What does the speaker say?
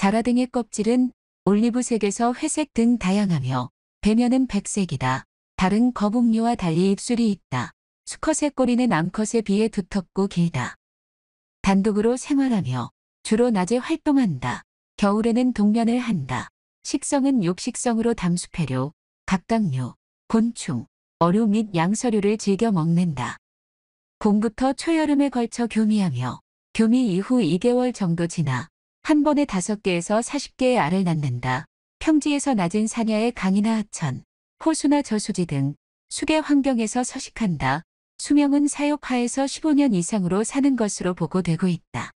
자라 등의 껍질은 올리브색에서 회색 등 다양하며 배면은 백색이다. 다른 거북류와 달리 입술이 있다. 수컷의 꼬리는 암컷에 비해 두텁고 길다. 단독으로 생활하며 주로 낮에 활동한다. 겨울에는 동면을 한다. 식성은 육식성으로 담수패류, 각각류 곤충, 어류 및 양서류를 즐겨 먹는다. 봄부터 초여름에 걸쳐 교미하며 교미 이후 2개월 정도 지나 한 번에 5개에서 40개의 알을 낳는다. 평지에서 낮은 사냐의 강이나 하천, 호수나 저수지 등 수계 환경에서 서식한다. 수명은 사육하에서 15년 이상으로 사는 것으로 보고되고 있다.